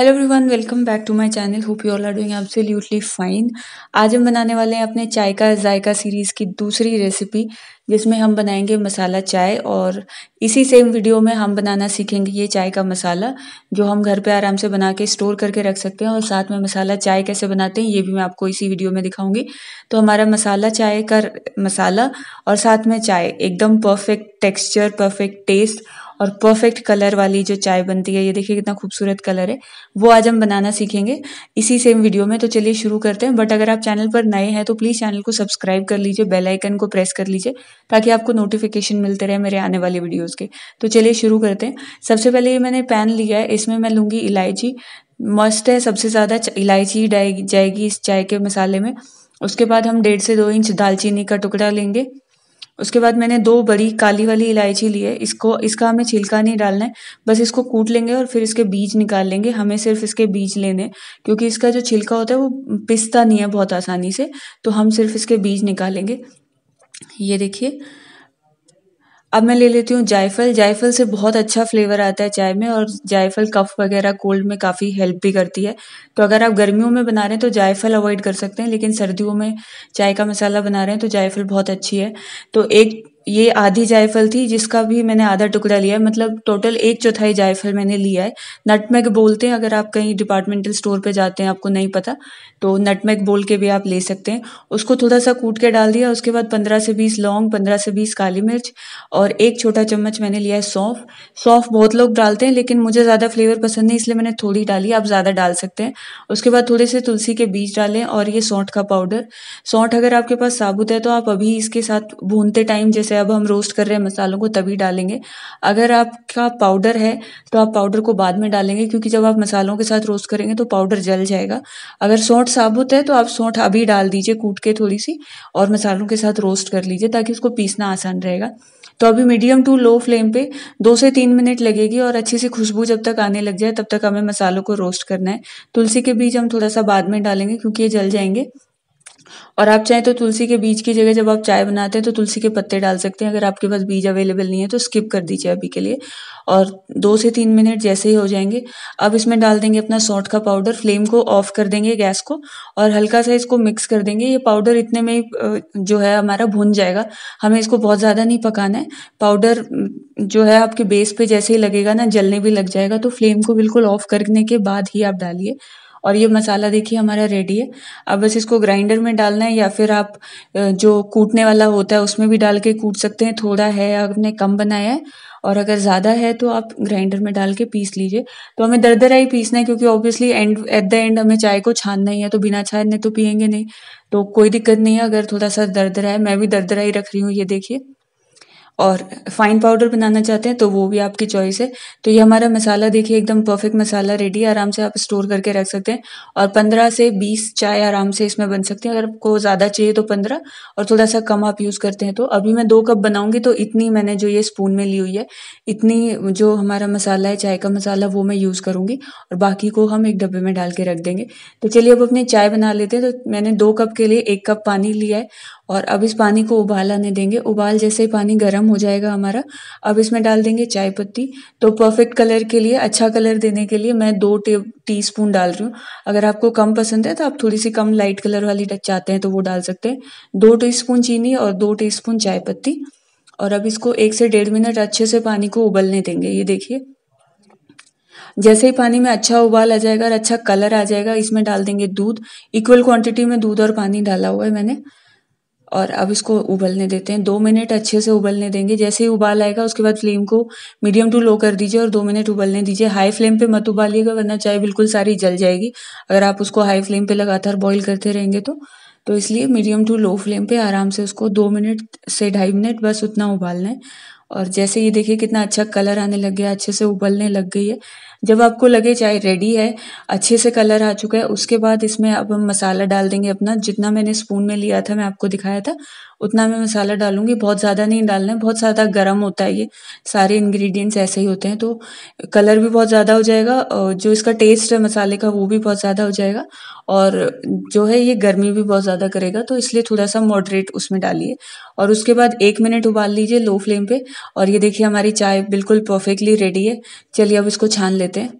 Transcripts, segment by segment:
hello everyone welcome back to my channel hope you all are doing absolutely fine आज हम बनाने वाले हैं अपने चाय का जायका सीरीज़ की दूसरी रेसिपी जिसमें हम बनाएंगे मसाला चाय और इसी सेम वीडियो में हम बनाना सीखेंगे ये चाय का मसाला जो हम घर पे आराम से बना के स्टोर करके रख सकते हैं और साथ में मसाला चाय कैसे बनाते हैं ये भी मैं आपको इसी वीडियो में दिखाऊंगी तो हमारा मसाला चाय का मसाला और साथ में चाय एकदम परफेक्ट टेक्स्चर परफेक्ट टेस्ट और परफेक्ट कलर वाली जो चाय बनती है ये देखिए कितना खूबसूरत कलर है वो आज हम बनाना सीखेंगे इसी सेम वीडियो में तो चलिए शुरू करते हैं बट अगर आप चैनल पर नए हैं तो प्लीज़ चैनल को सब्सक्राइब कर लीजिए बेलाइकन को प्रेस कर लीजिए ताकि आपको नोटिफिकेशन मिलते रहे मेरे आने वाले वीडियोज़ के तो चलिए शुरू करते हैं सबसे पहले ये मैंने पैन लिया है इसमें मैं लूँगी इलायची मस्त है सबसे ज़्यादा इलायची जाएगी इस चाय के मसाले में उसके बाद हम डेढ़ से दो इंच दालचीनी का टुकड़ा लेंगे उसके बाद मैंने दो बड़ी काली वाली इलायची ली है इसको इसका हमें छिलका नहीं डालना है बस इसको कूट लेंगे और फिर इसके बीज निकाल लेंगे हमें सिर्फ इसके बीज लेने क्योंकि इसका जो छिलका होता है वो पिसता नहीं है बहुत आसानी से तो हम सिर्फ इसके बीज निकालेंगे ये देखिए अब मैं ले लेती हूँ जायफल जायफल से बहुत अच्छा फ्लेवर आता है चाय में और जायफल कफ वगैरह कोल्ड में काफ़ी हेल्प भी करती है तो अगर आप गर्मियों में बना रहे हैं तो जायफल अवॉइड कर सकते हैं लेकिन सर्दियों में चाय का मसाला बना रहे हैं तो जायफल बहुत अच्छी है तो एक ये आधी जायफल थी जिसका भी मैंने आधा टुकड़ा लिया है मतलब टोटल एक चौथाई जायफल मैंने लिया है नटमैग बोलते हैं अगर आप कहीं डिपार्टमेंटल स्टोर पे जाते हैं आपको नहीं पता तो नटमैग बोल के भी आप ले सकते हैं उसको थोड़ा सा कूट के डाल दिया उसके बाद पंद्रह से बीस लौंग पंद्रह से बीस काली मिर्च और एक छोटा चम्मच मैंने लिया है सौंफ सौंफ बहुत लोग डालते हैं लेकिन मुझे ज़्यादा फ्लेवर पसंद नहीं इसलिए मैंने थोड़ी डाली आप ज़्यादा डाल सकते हैं उसके बाद थोड़े से तुलसी के बीज डालें और ये सौंठ का पाउडर सौंठ अगर आपके पास साबुत है तो आप अभी इसके साथ भूनते टाइम जैसे अब हम रोस्ट कर रहे हैं मसालों को तभी डालेंगे अगर आपका पाउडर है तो आप पाउडर को बाद में डालेंगे क्योंकि जब आप मसालों के साथ रोस्ट करेंगे तो पाउडर जल जाएगा अगर सौंठ साबुत है तो आप सौंठ अभी डाल दीजिए कूट के थोड़ी सी और मसालों के साथ रोस्ट कर लीजिए ताकि उसको पीसना आसान रहेगा तो अभी मीडियम टू लो फ्लेम पे दो से तीन मिनट लगेगी और अच्छी सी खुशबू जब तक आने लग जाए तब तक हमें मसालों को रोस्ट करना है तुलसी के बीज हम थोड़ा सा बाद में डालेंगे क्योंकि ये जल जाएंगे और आप चाहें तो तुलसी के बीज की जगह जब आप चाय बनाते हैं तो तुलसी के पत्ते डाल सकते हैं अगर आपके पास बीज अवेलेबल नहीं है तो स्किप कर दीजिए अभी के लिए और दो से तीन मिनट जैसे ही हो जाएंगे अब इसमें डाल देंगे अपना सौंठ का पाउडर फ्लेम को ऑफ कर देंगे गैस को और हल्का सा इसको मिक्स कर देंगे ये पाउडर इतने में जो है हमारा भुन जाएगा हमें इसको बहुत ज़्यादा नहीं पकाना है पाउडर जो है आपके बेस पे जैसे ही लगेगा ना जलने भी लग जाएगा तो फ्लेम को बिल्कुल ऑफ करने के बाद ही आप डालिए और ये मसाला देखिए हमारा रेडी है अब बस इसको ग्राइंडर में डालना है या फिर आप जो कूटने वाला होता है उसमें भी डाल के कूट सकते हैं थोड़ा है आपने कम बनाया है और अगर ज़्यादा है तो आप ग्राइंडर में डाल के पीस लीजिए तो हमें दरदरा ही पीसना है क्योंकि obviously and at the end हमें चाय को छानना ही है तो बिना छानने तो पियेंगे नहीं तो कोई दिक्कत नहीं है अगर थोड़ा सा दरदरा है मैं भी दरदरा ही रख रही हूँ ये देखिए और फाइन पाउडर बनाना चाहते हैं तो वो भी आपकी चॉइस है तो ये हमारा मसाला देखिए एकदम परफेक्ट मसाला रेडी है आराम से आप स्टोर करके रख सकते हैं और पंद्रह से बीस चाय आराम से इसमें बन सकती है अगर आपको ज़्यादा चाहिए तो पंद्रह और थोड़ा सा कम आप यूज़ करते हैं तो अभी मैं दो कप बनाऊँगी तो इतनी मैंने जो ये स्पून में ली हुई है इतनी जो हमारा मसाला है चाय का मसाला वो मैं यूज़ करूँगी और बाकी को हम एक डब्बे में डाल के रख देंगे तो चलिए अब अपनी चाय बना लेते हैं तो मैंने दो कप के लिए एक कप पानी लिया है और अब इस पानी को उबाल आने देंगे उबाल जैसे ही पानी गर्म हो जाएगा हमारा अब इसमें डाल देंगे चाय पत्ती तो परफेक्ट कलर के लिए अच्छा कलर देने के लिए मैं दो टी स्पून डाल रही हूँ अगर आपको कम पसंद है तो आप थोड़ी सी कम लाइट कलर वाली टच चाहते हैं तो वो डाल सकते हैं दो टी स्पून चीनी और दो टी स्पून चाय पत्ती और अब इसको एक से डेढ़ मिनट अच्छे से पानी को उबलने देंगे ये देखिए जैसे ही पानी में अच्छा उबाल आ जाएगा और अच्छा कलर आ जाएगा इसमें डाल देंगे दूध इक्वल क्वांटिटी में दूध और पानी डाला हुआ है मैंने और अब इसको उबलने देते हैं दो मिनट अच्छे से उबलने देंगे जैसे ही उबाल आएगा उसके बाद फ्लेम को मीडियम टू लो कर दीजिए और दो मिनट उबलने दीजिए हाई फ्लेम पे मत उबालिएगा वरना चाय बिल्कुल सारी जल जाएगी अगर आप उसको हाई फ्लेम पे लगातार बॉईल करते रहेंगे तो तो इसलिए मीडियम टू लो फ्लेम पे आराम से उसको दो मिनट से ढाई मिनट बस उतना उबालना है और जैसे ये देखिए कितना अच्छा कलर आने लग गया अच्छे से उबलने लग गई है जब आपको लगे चाय रेडी है अच्छे से कलर आ चुका है उसके बाद इसमें अब हम मसाला डाल देंगे अपना जितना मैंने स्पून में लिया था मैं आपको दिखाया था उतना मैं मसाला डालूंगी बहुत ज़्यादा नहीं डालना है बहुत ज़्यादा गर्म होता है ये सारे इंग्रेडिएंट्स ऐसे ही होते हैं तो कलर भी बहुत ज़्यादा हो जाएगा और जो इसका टेस्ट है मसाले का वो भी बहुत ज़्यादा हो जाएगा और जो है ये गर्मी भी बहुत ज़्यादा करेगा तो इसलिए थोड़ा सा मॉडरेट उसमें डालिए और उसके बाद एक मिनट उबाल लीजिए लो फ्लेम पे और ये देखिए हमारी चाय बिल्कुल परफेक्टली रेडी है चलिए अब इसको छान लेते हैं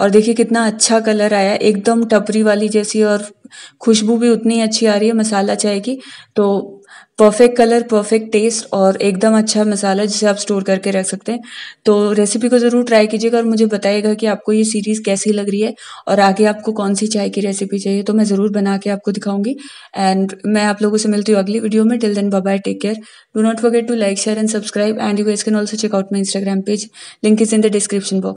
और देखिए कितना अच्छा कलर आया एकदम टपरी वाली जैसी और खुशबू भी उतनी अच्छी आ रही है मसाला चाय की तो परफेक्ट कलर परफेक्ट टेस्ट और एकदम अच्छा मसाला जिसे आप स्टोर करके रख सकते हैं तो रेसिपी को ज़रूर ट्राई कीजिएगा और मुझे बताइएगा कि आपको ये सीरीज़ कैसी लग रही है और आगे आपको कौन सी चाय की रेसिपी चाहिए तो मैं ज़रूर बना के आपको दिखाऊंगी एंड मैं आप लोगों से मिलती हूँ अगली वीडियो में till then bye take care do not forget to like share and subscribe and you can also check out my Instagram page link is in the description box